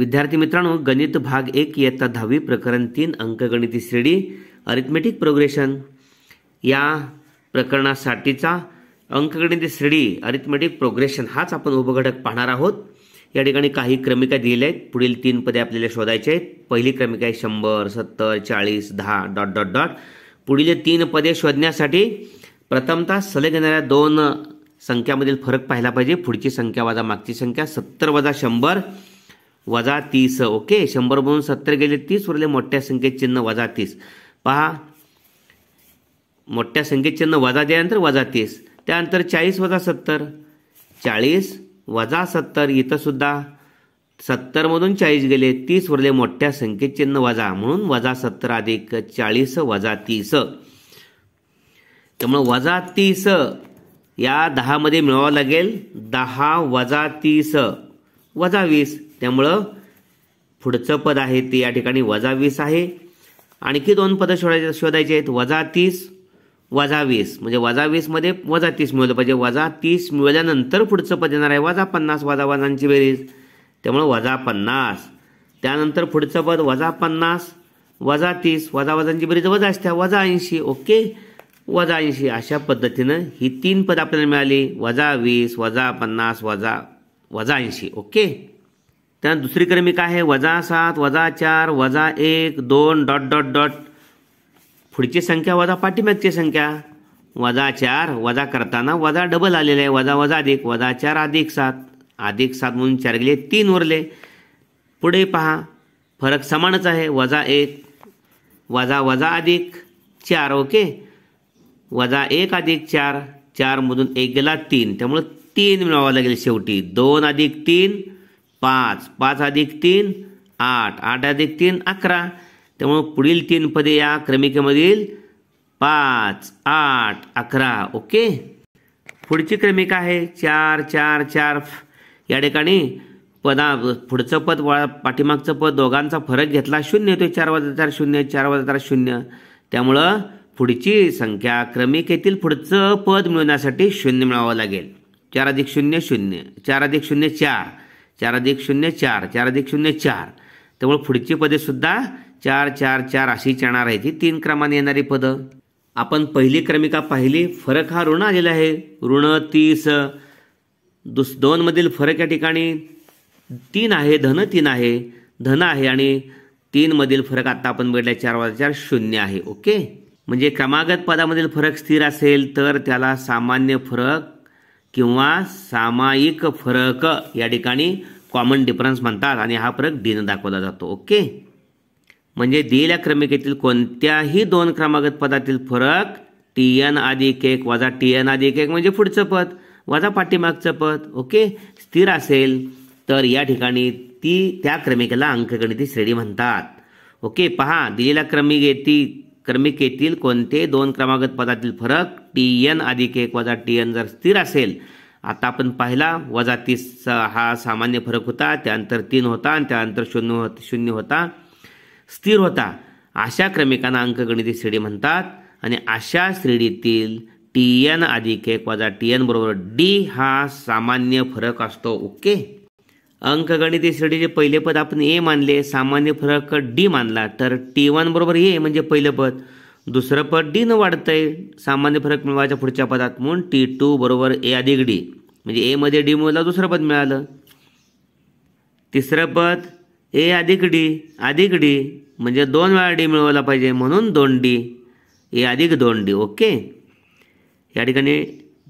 विद्यार्थी मित्रांनो गणित भाग एक इयत्ता दहावी प्रकरण तीन अंकगणिती श्रेणी अरिथमेटिक प्रोग्रेशन या प्रकरणासाठीचा अंकगणिती श्रेणी अरिथमेटिक प्रोग्रेशन हाच आपण उपघटक पाहणार आहोत या ठिकाणी काही क्रमिका दिलेल्या आहेत पुढील तीन पदे आपल्याला शोधायचे आहेत पहिली क्रमिका आहे शंभर सत्तर चाळीस दहा डॉट डॉट डॉट पुढील तीन पदे शोधण्यासाठी प्रथमतः सलग येणाऱ्या दोन संख्यामधील फरक पाहिला पाहिजे पुढची संख्या वजा मागची संख्या सत्तर वजा शंभर वजा तीस ओके शंभरमधून सत्तर गेले तीस उरले मोठ्या संख्येत चिन्ह वजा तीस पहा मोठ्या संख्येत चिन्ह वजा दिल्यानंतर वजा तीस त्यानंतर चाळीस वजा सत्तर चाळीस वजा सत्तर इथंसुद्धा सत्तरमधून चाळीस गेले तीस उरले मोठ्या संख्येत चिन्ह वजा म्हणून वजा सत्तर अधिक चाळीस वजा तीस त्यामुळं वजा तीस या दहामध्ये मिळावं लागेल दहा वजा तीस वजा वीस त्यामुळं पुढचं पद आहे ते या ठिकाणी वजा वीस आहे आणखी दोन पदं शोधायचे शोधायचे आहेत वजा तीस वजा वीस म्हणजे वजा वीसमध्ये वजा तीस मिळवलं पाहिजे वजा तीस मिळवल्यानंतर पुढचं पद येणार आहे वजा पन्नास वजा वजांची बेरीज त्यामुळं वजा पन्नास त्यानंतर पुढचं पद वजा पन्नास वजा तीस वजा वजांची बेरीज वजा असत्या वजा ऐंशी ओके वजा ऐंशी अशा पद्धतीनं ही तीन पदं आपल्याला मिळाली वजा वीस वजा पन्नास वजा वजा ऐंशी ओके त्या दुसरी क्रमिका आहे वजा सात वजा चार वजा एक दोन डॉट डॉट डॉट पुढची संख्या वजा पाठीमागची संख्या वजा चार वजा करताना वजा डबल आलेले आहे वजा वजा अधिक वजा चार अधिक सात अधिक सात म्हणून चार गेले तीन उरले पुढे पहा फरक समानच आहे वजा एक वजा वजा अधिक चार ओके वजा एक अधिक चार चारमधून एक गेला तीन त्यामुळं तीन मिळवावं लागेल शेवटी दोन अधिक तीन पाच पाच अधिक तीन आठ आठ अधिक तीन अकरा त्यामुळं पुढील तीन पदे या क्रमिकेमधील पाच आठ अकरा ओके पुढची क्रमिका आहे चार चार चार या ठिकाणी पदा पुढचं पद पाठीमागचं पद दोघांचा फरक घेतला शून्य तो चार वाजता चार शून्य चार वाजता चार शून्य त्यामुळं पुढची संख्या क्रमिकेतील पुढचं पद मिळवण्यासाठी शून्य मिळावं लागेल चार अधिक शून्य शून्य चार अधिक शून्य चार चार अधिक शून्य चार चार अधिक शून्य चार त्यामुळे पुढची पदे सुद्धा चार चार चार अशी येणार आहे ती तीन क्रमाने येणारी पदं आपण पहिली क्रमिका पाहिली फरक हा ऋण आलेला आहे ऋण तीस दुस दोनमधील फरक या ठिकाणी तीन आहे धन तीन आहे धन आहे आणि तीनमधील फरक आत्ता आपण बघितला चार वाजा चार शून्य आहे ओके म्हणजे क्रमागत पदामधील फरक स्थिर असेल तर त्याला सामान्य फरक किंवा सामायिक फरक या ठिकाणी कॉमन डिफरन्स म्हणतात आणि हा फरक डीनं दाखवला जातो ओके म्हणजे दिलेल्या क्रमिकेतील कोणत्याही दोन क्रमागत पदातील फरक टी एन अधिक एक वजा टी एन अधिक एक म्हणजे पुढचं पद वजा पाठीमागचं पद ओके स्थिर असेल तर या ठिकाणी ती त्या क्रमिकेला अंकगणिती श्रेणी म्हणतात ओके पहा दिलेल्या क्रमिकेती क्रमिकेतील कोणते दोन क्रमागत पदातील फरक टी एन अधिक एक वजा टी एन जर स्थिर असेल आता आपण पाहिला वजा तीस हा सामान्य फरक होता त्यानंतर तीन होता आणि त्यानंतर शून्य होत शून्य होता स्थिर होता अशा क्रमिकांना अंकगणिती श्रेणी म्हणतात आणि अशा श्रेणीतील टी एन अधिक एक वजा टी एन बरोबर डी हा सामान्य फरक असतो ओके अंकगणित श्रेणीचे पहिले पद आपण ए मानले सामान्य फरक डी मानला तर टी वन बरोबर ए म्हणजे पहिलं पद दुसरं पद डी न वाढतंय सामान्य फरक मिळवायच्या पुढच्या पदात म्हणून टी टू बरोबर ए अधिक डी म्हणजे एमध्ये डी मुला दुसरं पद मिळालं तिसरं पद ए अधिक डी अधिक डी म्हणजे दोन वेळा डी मिळवला पाहिजे म्हणून दोन डी ए अधिक दोन डी ओके या ठिकाणी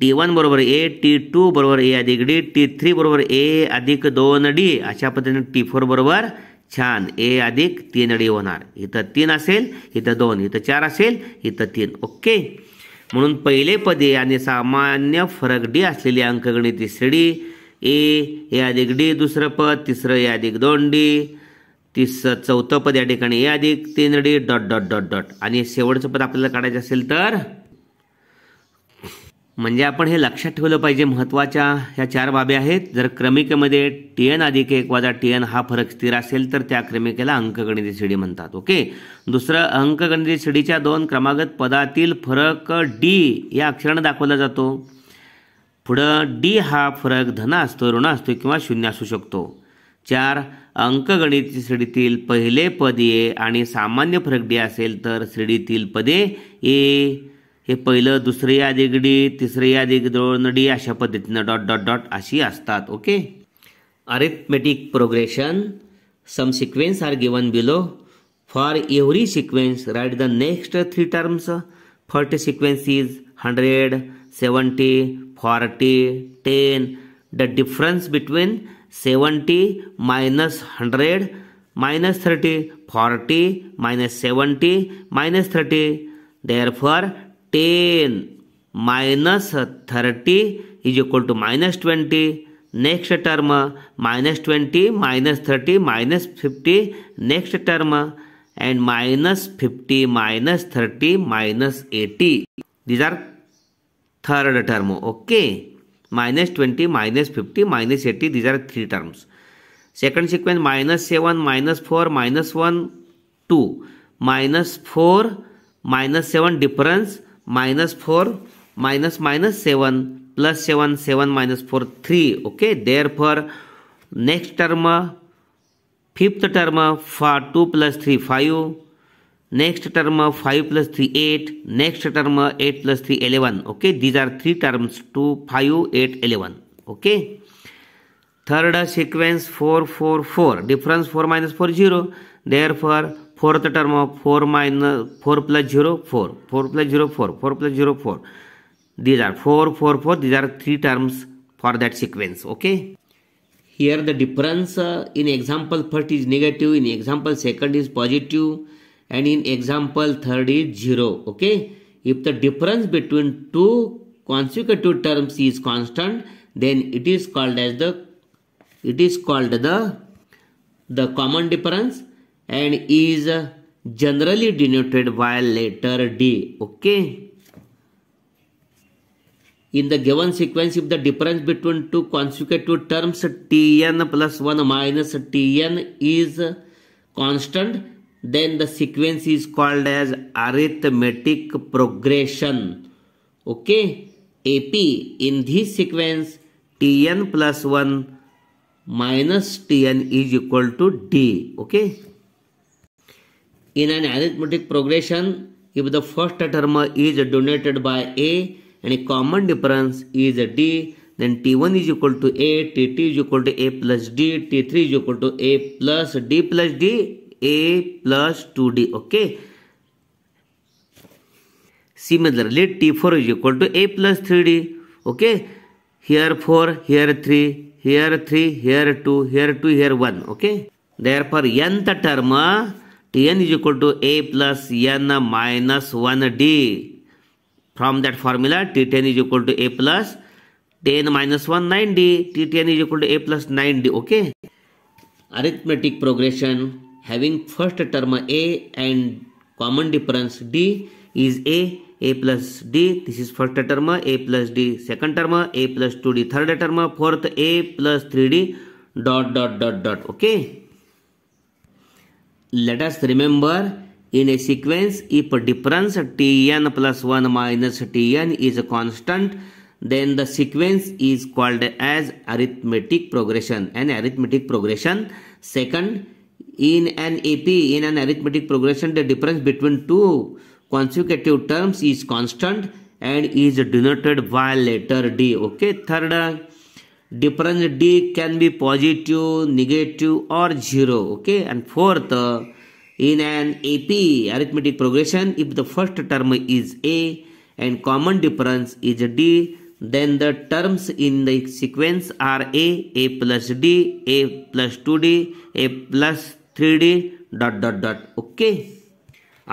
टी वन बरोबर ए टी टू बरोबर ए अधिक डी टी थ्री बरोबर ए अधिक दोन डी अशा पद्धतीने टी फोर बरोबर छान ए अधिक तीन डी होणार इथं तीन असेल इथं दोन इथं चार असेल इथं तीन ओके म्हणून पहिले पदे आणि सामान्य फरक डी असलेली अंकगणी तिसरी ए ए अधिक डी दुसरं पद तिसरं ए अधिक दोन डी तिस चौथं पद या ठिकाणी ए अधिक तीन d dot dot dot dot आणि शेवटचं पद आपल्याला काढायचं असेल तर म्हणजे आपण हे लक्षात ठेवलं पाहिजे महत्त्वाच्या ह्या चार बाबी आहेत जर क्रमिकेमध्ये टी एन अधिक एक वाजा टी एन हा फरक स्थिर असेल तर त्या क्रमिकेला अंकगणिती शिडी म्हणतात ओके दुसरं अंकगणिती शिडीच्या दोन क्रमागत पदातील फरक डी या अक्षरानं दाखवला जातो पुढं डी हा फरक धन असतो ऋण असतो किंवा शून्य असू शकतो चार अंकगणित श्रेणीतील पहिले पद ए आणि सामान्य फरक डी असेल तर श्रेणीतील पदे ए हे पहिलं दुसरे यादीगडी तिसरे यादी द्रोणडी अशा पद्धतीनं डॉट डॉट डॉट अशी असतात okay arithmetic progression some sequence are given below for every sequence write the next three terms first sequence is hundred seventy forty ten the difference between seventy minus hundred minus thirty forty minus seventy minus thirty therefore ten minus thirty is equal to minus twenty next term minus twenty minus thirty minus fifty next term and minus fifty minus thirty minus eighty these are third term okay minus twenty minus fifty minus eighty these are three terms second sequence minus seven minus four minus one two minus four minus seven difference minus 4 minus minus 7 plus 7 7 minus 4 3 okay therefore next term fifth term for 2 plus 3 5 next term 5 plus 3 8 next term 8 plus 3 11 okay these are three terms 2 5 8 11 okay third sequence 4 4 4 difference 4 minus 4 0 therefore Fourth term of four minus four plus zero 0 4 4 plus 0 4 4 plus 0 4 these are 4 4 4 these are three terms for that sequence okay here the difference uh, in example first is negative in example second is positive and in example third is zero okay if the difference between two consecutive terms is constant then it is called as the it is called the the common difference and is generally denoted by letter D. Okay. In the given sequence, if the difference between two consecutive terms Tn plus 1 minus Tn is constant, then the sequence is called as arithmetic progression. Okay. AP in this sequence Tn plus 1 minus Tn is equal to D. Okay. In an arithmetic progression, if the first term is denoted by A and a common difference is D, then T1 is equal to A, T2 is equal to A plus D, T3 is equal to A plus D plus D, A plus 2D, okay. Similarly, T4 is equal to A plus 3D, okay. Here 4, here 3, here 3, here 2, here 2, here 1, okay. Therefore, nth term t n is equal to a plus n minus one d from that formula t ten is equal to a plus ten minus one nine d t ten is equal to a plus nine d okay arithmetic progression having first term a and common difference d is a a plus d this is first term a plus d second term a plus two d third term fourth a plus three d dot dot dot dot okay let us remember in a sequence if difference tn plus 1 minus tn is a constant then the sequence is called as arithmetic progression an arithmetic progression second in an ap in an arithmetic progression the difference between two consecutive terms is constant and is denoted by letter d okay third difference d can be positive negative or zero okay and fourth in an ap arithmetic progression if the first term is a and common difference is d then the terms in the sequence are a a plus d a plus 2d a plus 3d dot dot dot. Okay.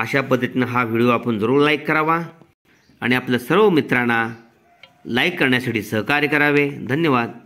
अशा पद्धतीनं हा video आपण जरूर like करावा आणि आपल्या सर्व मित्रांना लाईक करण्यासाठी सहकार्य करावे धन्यवाद